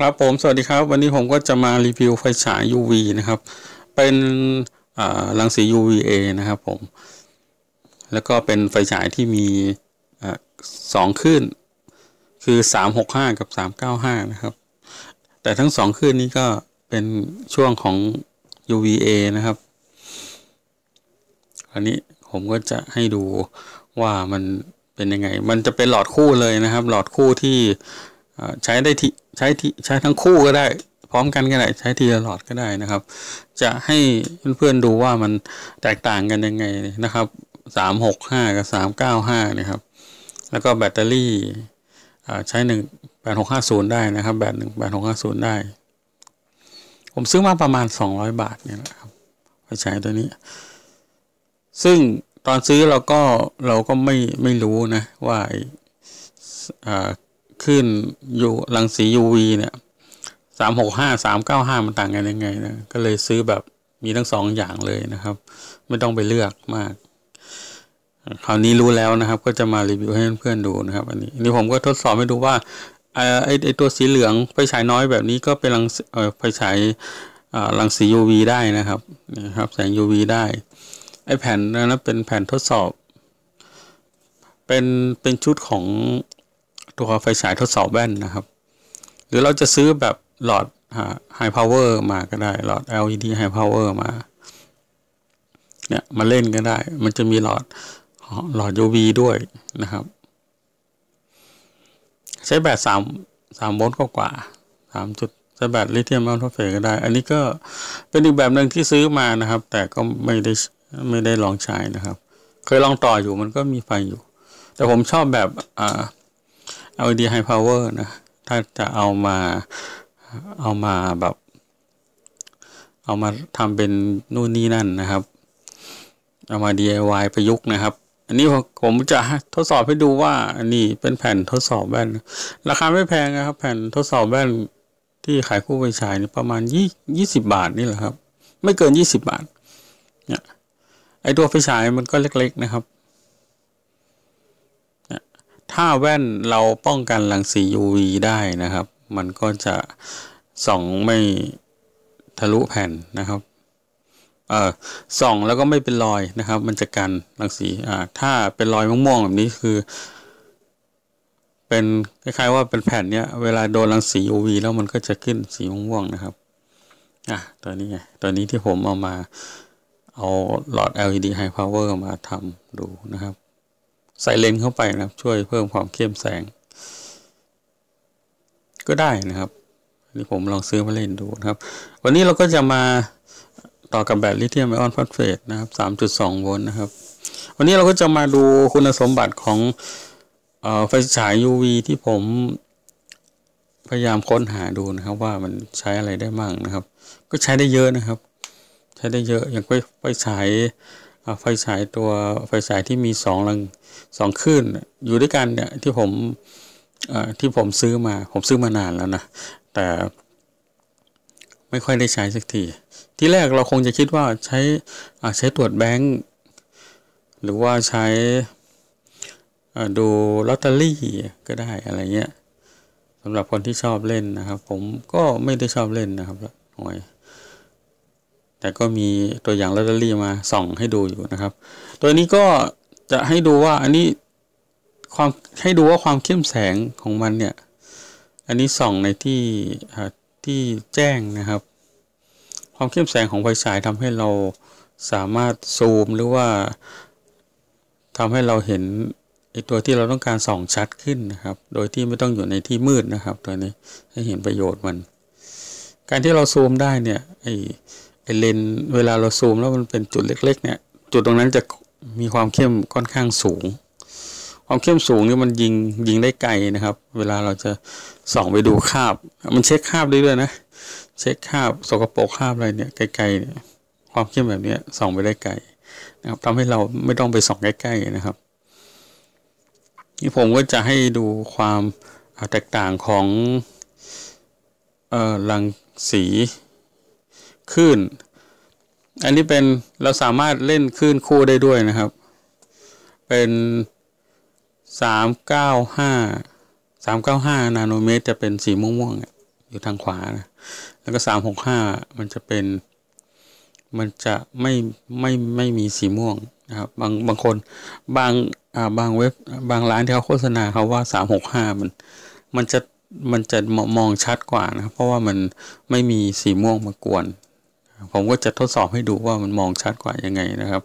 ครับ ผม สวัสดีครับวันนี้ผมก็จะมารีวิวไฟฉาย UV นะครับ เป็นรังสี UVA นะครับผม แล้วก็เป็นไฟฉายที่มีสองคลื่นคือ 365 กับ395นะครับ แต่ทั้งสองคลื่นนี้ก็เป็นช่วงของ UVA นะครับอันนี้ผมก็จะให้ดูว่ามันเป็นยังไง มันจะเป็นหลอดคู่เลยนะครับ หลอดคู่ที่ใช้ได้ที่ใช้ที่ใช้ทั้งคู่ก็ได้ พร้อมกันก็ได้ ใช้ทีละหลอดก็ได้นะครับ จะให้เพื่อนๆดูว่ามันแตกต่างกันยังไงนะครับสามหกห้ากับสามเก้าห้านะครับ แล้วก็แบตเตอรี่ใช้หนึ่งแปดหกห้าศูนย์ได้นะครับแบตหนึ่งแปดหกห้าศูนย์ได้ ผมซื้อมาประมาณสองร้อยบาทเนี่ยนะครับไปใช้ตัวนี้ ซึ่งตอนซื้อเราก็เราก็ไม่ไม่รู้นะ ว่าขึ้นอยู่รังสี UV เนี่ย สามหกห้าสามเก้าห้ามันต่างกันยังไงนะ ก็เลยซื้อแบบมีทั้งสองอย่างเลยนะครับ ไม่ต้องไปเลือกมาก คราวนี้รู้แล้วนะครับ ก็จะมารีวิวให้เพื่อนๆดูนะครับ อันนี้นี่ผมก็ทดสอบให้ดูว่า ไอ้ไอ้ตัวสีเหลืองไฟฉายน้อยแบบนี้ก็เป็นรังไฟฉายรังสี UV ได้นะครับนะครับ แสง UV ได้ ไอ้แผ่นนั้นเป็นแผ่นทดสอบ เป็นเป็นชุดของตัวไฟฉายทดสอบแว่นนะครับ หรือเราจะซื้อแบบหลอดไฮพาวเวอร์มาก็ได้ หลอด LED ไฮพาวเวอร์มาเนี่ยมาเล่นก็ได้ มันจะมีหลอดหลอด UV ด้วยนะครับ ใช้แบตสามสามโวลต์กว่าสามจุดใช้แบตลิเธียมออลนฟอเฟก็ได้ อันนี้ก็เป็นอีกแบบหนึ่งที่ซื้อมานะครับ แต่ก็ไม่ได้ไม่ได้ลองใช้นะครับ เคยลองต่ออยู่มันก็มีไฟอยู่ แต่ผมชอบแบบอ่า LED high power นะถ้าจะเอามาเอามาแบบ เอามาทำเป็นนู่นนี่นั่นนะครับ เอามา DIY ประยุกต์นะครับ อันนี้ผมจะทดสอบให้ดูว่าอันนี้เป็นแผ่นทดสอบแว่นราคาไม่แพงนะครับแผ่นทดสอบแว่นที่ขายคู่ไปฉายนี่ประมาณยี่ยี่สิบาทนี่แหละครับ ไม่เกินยี่สิบบาทเนี่ยไอตัวไฟฉายมันก็เล็กๆ นะครับถ้าแว่นเราป้องกันรังสี UV ได้นะครับ มันก็จะส่องไม่ทะลุแผ่นนะครับเอ่อส่องแล้วก็ไม่เป็นรอยนะครับ มันจะกันรังสี อ่า ถ้าเป็นรอยม่วงๆแบบนี้คือ เป็นคล้ายๆว่าเป็นแผ่นเนี้ย เวลาโดนรังสี UV แล้วมันก็จะขึ้นสีม่วงๆนะครับ อ่ะ ตัวนี้ไง ตัวนี้ที่ผมเอามาเอาหลอด LED high power มาทำดูนะครับใส่เลนเข้าไปนะครับ ช่วยเพิ่มความเข้มแสง ก็ได้นะครับนี่ผมลองซื้อมาเล่นดูนะครับ วันนี้เราก็จะมาต่อกับแบตลิเธียมไอออนฟอสเฟตนะครับ3.2โวลต์นะครับ วันนี้เราก็จะมาดูคุณสมบัติของไฟฉาย UV ที่ผม พยายามค้นหาดูนะครับ ว่ามันใช้อะไรได้บ้างนะครับ ก็ใช้ได้เยอะนะครับใช้ได้เยอะอย่างไฟฉายไฟฉายตัวไฟฉายที่มีสองลังสองขึ้นอยู่ด้วยกันเนี่ยที่ผมที่ผมซื้อมาผมซื้อมานานแล้วนะ แต่ไม่ค่อยได้ใช้สักที ที่แรกเราคงจะคิดว่าใช้ใช้ตรวจแบงค์ หรือว่าใช้ดูลอตเตอรี่ก็ได้อะไรเงี้ยสำหรับคนที่ชอบเล่นนะครับผมก็ไม่ได้ชอบเล่นนะครับหวยแต่ก็มีตัวอย่างลอตเตอรี่มาส่อง ให้ดูอยู่นะครับ ตัวนี้ก็จะให้ดูว่าอันนี้ความให้ดูว่าความเข้มแสงของมันเนี่ย อันนี้ส่องในที่ที่แจ้งนะครับ ความเข้มแสงของไฟฉายทำให้เราสามารถซูมหรือว่าทำให้เราเห็นไอตัวที่เราต้องการส่องชัดขึ้นนะครับ โดยที่ไม่ต้องอยู่ในที่มืดนะครับ ตัวนี้ให้เห็นประโยชน์มัน การที่เราซูมได้เนี่ยไอเลนเวลาเราซูมแล้วมันเป็นจุดเล็กๆ เนี่ยจุดตรงนั้นจะมีความเข้มค่อนข้างสูง ความเข้มสูงนี่มันยิงยิงได้ไกลนะครับ เวลาเราจะส่องไปดูคาบมันเช็คคาบได้ด้วยนะ เช็คคาบสกปรกคาบอะไรเนี่ยไกลๆเนี่ยความเข้มแบบนี้ส่องไปได้ไกลนะครับทำให้เราไม่ต้องไปส่องใกล้ๆ นะครับนี่ผมก็จะให้ดูความแตกต่างของหลังสีคลื่นอันนี้เป็นเราสามารถเล่นคลื่นคู่ได้ด้วยนะครับ เป็นสามเก้าห้าสามเก้าห้านาโนเมตรจะเป็นสีม่วงๆอยู่ทางขวานะแล้วก็สามหกห้ามันจะเป็น มันจะไม่ไม่ไม่มีสีม่วงนะครับบางบางคนบางอ่าบางเว็บบางร้านที่เขาโฆษณาเขาว่าสามหกห้ามัน มันจะมันจะมองชัดกว่านะครับเพราะว่ามันไม่มีสีม่วงมากวนผมก็จะทดสอบให้ดูว่ามันมองชัดกว่ายังไงนะครับ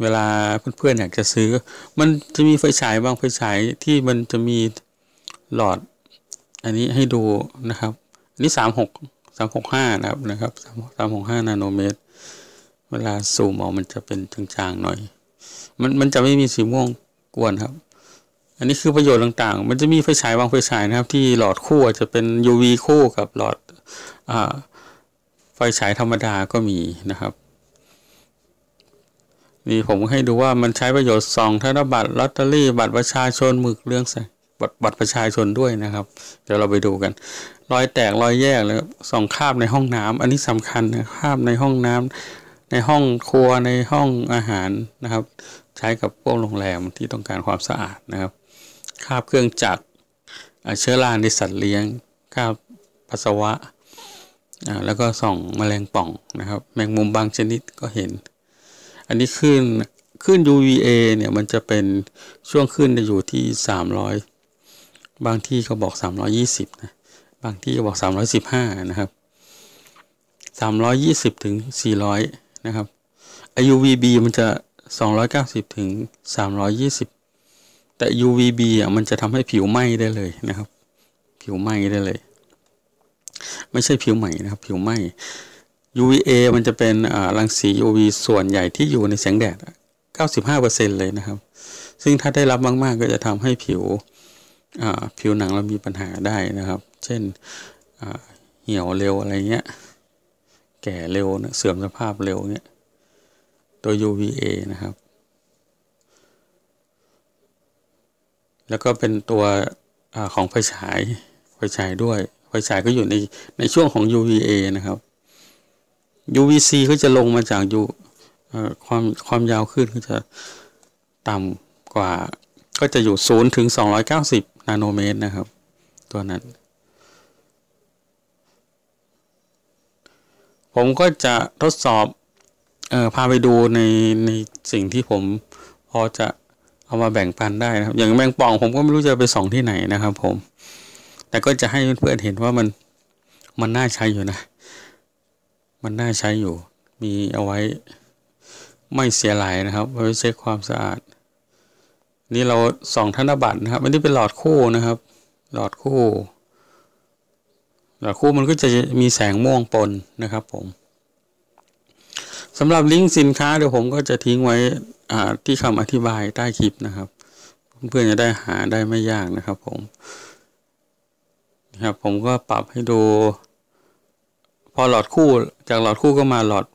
เวลาเพื่อนๆอยากจะซื้อ มันจะมีไฟฉายบางไฟฉายที่มันจะมีหลอดอันนี้ให้ดูนะครับอันนี้สามหกสามหกห้านะครับนะครับสามหกห้านาโนเมตร เวลาสูมออกมันจะเป็นจางๆหน่อย มันมันจะไม่มีสีม่วงกวนครับ อันนี้คือประโยชน์ต่างๆ มันจะมีไฟฉายบางไฟฉายนะครับที่หลอดคู่จะเป็น UV คู่กับหลอดอ่าไฟฉายธรรมดาก็มีนะครับนี่ผมให้ดูว่ามันใช้ประโยชน์สองธนบัตรลอตเตอรี่บัตรประชาชนหมึกเรื่องใส่บัตรบัตรประชาชนด้วยนะครับ เดี๋ยวเราไปดูกันรอยแตกรอยแยกแล้วสองคราบในห้องน้ำ อันนี้สำคัญนะคราบในห้องน้ำ ในห้องครัวในห้องอาหารนะครับ ใช้กับพวกโรงแรมที่ต้องการความสะอาดนะครับคราบเครื่องจักรเชื้อราในสัตว์เลี้ยงคราบปัสสาวะแล้วก็ส่องมแมลงป่องนะครับ แมงมุมบางชนิดก็เห็น อันนี้ขึ้นขึ้น UVA เนี่ยมันจะเป็นช่วงขึ้นอยู่ที่ 300 บางที่เขาบอก 320นะบางที่ก็บอก 315 นะครับ 320 ถึง 400 นะครับ UVB มันจะ 290 ถึง 320 แต่ UVB อ่ะมันจะทำให้ผิวไหม้ได้เลยนะครับ ผิวไหม้ได้เลยไม่ใช่ผิวใหม่นะครับผิวไหม UVA มันจะเป็นรังสี UV ส่วนใหญ่ที่อยู่ในแสงแดด 95%เลยนะครับ ซึ่งถ้าได้รับมากๆ ก็จะทำให้ผิวผิวหนังเรามีปัญหาได้นะครับ เช่นเหี่ยวเร็วอะไรเงี้ย แก่เร็วนะเสื่อมสภาพเร็วเงี้ย ตัว UVA นะครับ แล้วก็เป็นตัวอของไฟฉายไฟฉายด้วยไฟฉายก็อยู่ในในช่วงของ UVA นะครับ UVC ก็จะลงมาจาก U ความความยาวขึ้นก็จะต่ำกว่าก็จะอยู่ 0 ถึง 290 นาโนเมตรนะครับ ตัวนั้น ผมก็จะทดสอบออพาไปดูในในสิ่งที่ผม พอจะเอามาแบ่งปันได้นะครับ อย่างแมงป่องผมก็ไม่รู้จะไปส่องที่ไหนนะครับผมแต่ก็จะให้เพื่อนๆเห็นว่ามันมันน่าใช้อยู่นะ มันน่าใช้อยู่ มีเอาไว้ไม่เสียหายนะครับไว้เช็คความสะอาด นี่เราสองธนบัตรนะครับอันนี้เป็นหลอดคู่นะครับ หลอดคู่หลอดคู่มันก็จะมีแสงม่วงปนนะครับ ผมสำหรับลิงก์สินค้าเดี๋ยวผมก็จะทิ้งไว้ที่คำอธิบายใต้คลิปนะครับ เพื่อนจะได้หาได้ไม่ยากนะครับ ผมครับผมก็ปรับให้ดู พอหลอดคู่ จากหลอดคู่ก็มาหลอด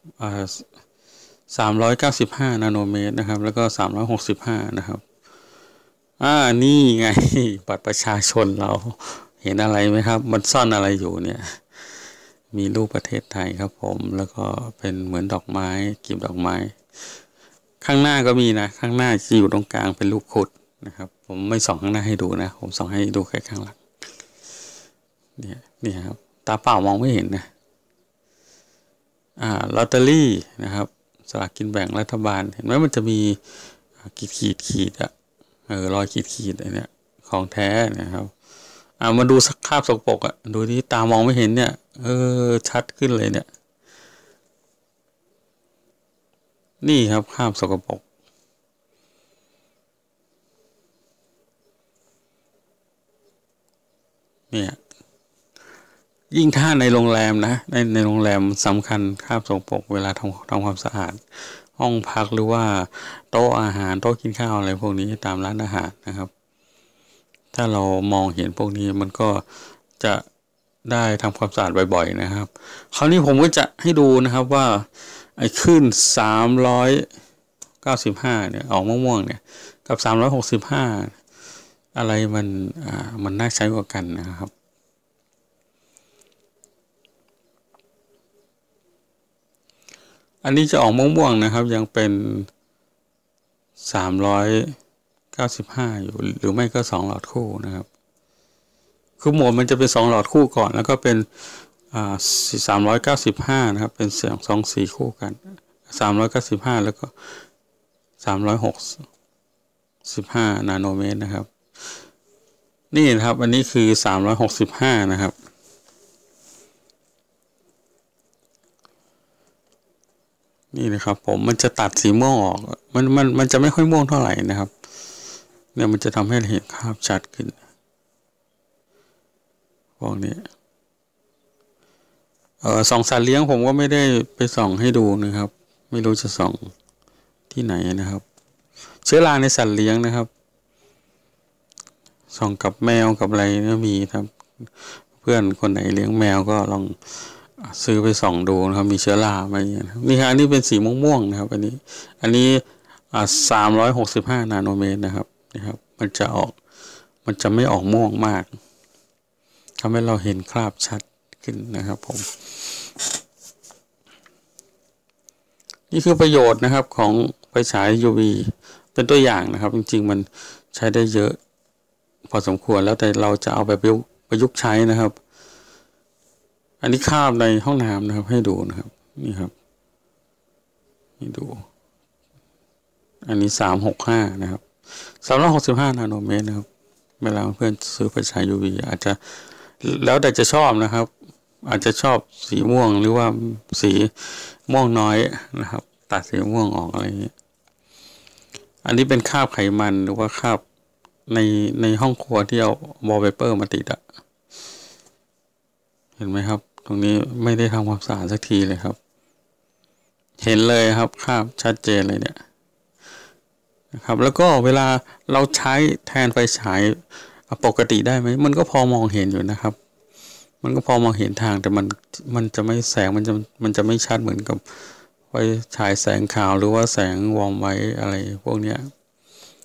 สามร้อยเก้าสิบห้านาโนเมตรนะครับ แล้วก็สามร้อยหกสิบห้านะครับ อ่านี่ไงบัตรประชาชนเราเห็นอะไรไหมครับ มันซ่อนอะไรอยู่เนี่ย มีรูปประเทศไทยครับ ผมแล้วก็เป็นเหมือนดอกไม้กีบดอกไม้ ข้างหน้าก็มีนะข้างหน้าจะอยู่ตรงกลางเป็นลูกคุดนะครับ ผมไม่ส่องข้างหน้าให้ดูนะผมส่องให้ดูแค่ข้างหลังเนี่ยนี่ครับตาเปล่ามองไม่เห็นนะอ่าลอตเตอรี่นะครับสลากกินแบ่งรัฐบาลเห็นไหมมันจะมีขีดขีดขีดอะเออรอยขีดขีดอะไรเนี่ยของแท้นะครับอ่ามาดูสักคาบสกปรกอะดูที่ตามองไม่เห็นเนี่ยเออชัดขึ้นเลยเนี่ย นี่ครับคาบสกปรกเนี่ยยิ่งถ้าในโรงแรมนะ ในในโรงแรมสำคัญคราบสกปรกเวลาทำทำความสะอาด ห้องพักหรือว่าโต๊ะอาหารโต๊ะกินข้าวอะไรพวกนี้ตามร้านอาหารนะครับ ถ้าเรามองเห็นพวกนี้มันก็จะได้ทำความสะอาดบ่อย ๆ นะครับคราวนี้ผมก็จะให้ดูนะครับว่าไอ้ขึ้นสามร้อยเก้าสิบห้าเนี่ย ออกม่วงๆเนี่ยกับสามร้อยหกสิบห้าอะไรมันอ่ามันน่าใช้กว่ากันนะครับอันนี้จะออกม่วงๆนะครับ ยังเป็นสามร้อยเก้าสิบห้าอยู่หรือไม่ก็สองหลอดคู่นะครับ คือหมวดมันจะเป็นสองหลอดคู่ก่อน แล้วก็เป็นสามร้อยเก้าสิบห้านะครับ เป็นเสียงสองสี่คู่กันสามร้อยเก้าสิบห้าแล้วก็สามร้อยหกสิบห้านาโนเมตรนะครับ นี่นะครับ อันนี้คือสามร้อยหกสิบห้านะครับนี่นะครับ ผมมันจะตัดสีม่วงออกมันมันมันจะไม่ค่อยม่วงเท่าไหร่นะครับเนี่ยมันจะทำให้เห็นภาพชัดขึ้นพวกนี้เออส่อง สัตว์เลี้ยงผมก็ไม่ได้ไปส่อง ให้ดูนะครับ ไม่รู้จะส่องที่ไหนนะครับเชื้อราในสัตว์เลี้ยงนะครับส่อง กับแมวกับอะไรก็มีครับเพื่อนคนไหนเลี้ยงแมวก็ลองซื้อไปส่องดูนะครับมีเชื้อราไหมนี่ฮะนี่เป็นสีม่วงๆนะครับอันนี้ อันนี้สามร้อยหกสิบห้านาโนเมตรนะครับ นะครับมันจะออกมันจะไม่ออกม่วงมากทำให้เราเห็นคราบชัดขึ้นนะครับผม นี่คือประโยชน์นะครับของไฟฉาย UV เป็นตัวอย่างนะครับ จริงๆมันใช้ได้เยอะพอสมควรแล้วแต่เราจะเอาไปประยุกต์ใช้นะครับอันนี้คาบในห้องน้ำนะครับ ให้ดูนะครับ นี่ครับนี่ดู อันนี้สามหกห้านะครับสามร้อยหกสิบห้านาโนเมตรนะครับเวลาเพื่อนซื้อไปใช้ UV อาจจะ แล้วแต่จะชอบนะครับ อาจจะชอบสีม่วงหรือว่าสีม่วงน้อยนะครับ ตัดสีม่วงออกอะไรอย่างนี้อันนี้เป็นคาบไขมันหรือว่าคาบในในห้องครัวที่เอาวอลเปเปอร์มาติดอะเห็นไหมครับตรงนี้ไม่ได้ทำความสะอาดสักทีเลยครับ เห็นเลยครับคราบชัดเจนเลยเนี่ยนะครับ แล้วก็เวลาเราใช้แทนไฟฉายปกติได้ไหม มันก็พอมองเห็นอยู่นะครับ มันก็พอมองเห็นทางแต่มันมันจะไม่แสงมันจะมันจะไม่ชัดเหมือนกับไฟฉายแสงขาวหรือว่าแสงวอมไว้อะไรพวกเนี้ย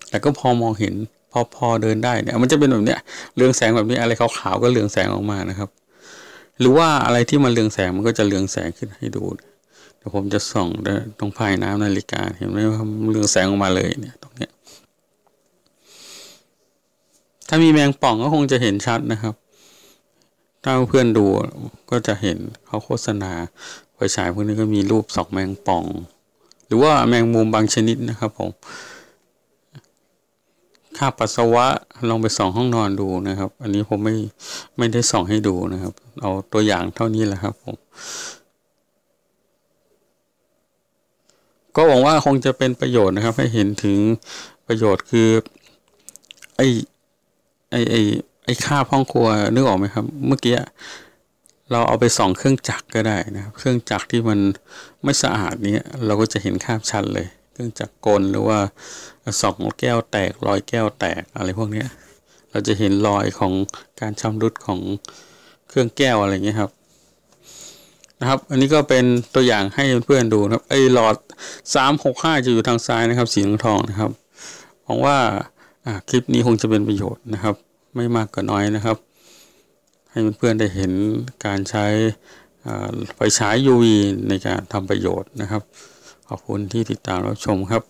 แต่ก็พอมองเห็นพอพอเดินได้เนี่ยมันจะเป็นแบบเนี้ยเรืองแสงแบบนี้อะไรขาวๆก็เรืองแสงออกมานะครับหรือว่าอะไรที่มันเรืองแสงมันก็จะเรืองแสงขึ้นให้ดูเดี๋ยวผมจะส่องตรงภายน้ำนาฬิกาเห็นไหมว่าเรืองแสงออกมาเลยเนี่ย ตรงเนี้ยถ้ามีแมงป่องก็คงจะเห็นชัดนะครับ ถ้าเพื่อนดูก็จะเห็นเขาโฆษณาไฟฉายพวกนี้ก็มีรูปสอกแมงป่อง หรือว่าแมงมุมบางชนิดนะครับ ผมค่าปัสสาวะลองไปส่องห้องนอนดูนะครับ อันนี้ผมไม่ไม่ได้ส่องให้ดูนะครับเอาตัวอย่างเท่านี้แหละครับผมก็หวังว่าคงจะเป็นประโยชน์นะครับให้เห็นถึงประโยชน์คือไอ้ไอ้ไอ้ไอ้ค่าห้องครัวนึกออกไหมครับเมื่อกี้เราเอาไปส่อง เครื่องจักรก็ได้นะครับ เครื่องจักรที่มันไม่สะอาดเนี้ยเราก็จะเห็นค่าชัดเลยรื่องจักรกลหรือว่าสองแก้วแตกรอยแก้วแตก อะไรพวกนี้เราจะเห็นรอยของการชำรุดของเครื่องแก้วอะไรเงี้ยครับนะครับ อันนี้ก็เป็นตัวอย่างให้เพื่อนๆดูนะครับไอ้หลอดสามหกห้าจะอยู่ทางซ้ายนะครับสีทองนะครับหวังว่าคลิปนี้คงจะเป็นประโยชน์นะครับ ไม่มากก็น้อยนะครับให้เพื่อนๆได้เห็นการใช้ไฟฉาย UV ในการทำประโยชน์นะครับขอบคุณที่ติดตามรับชมครับ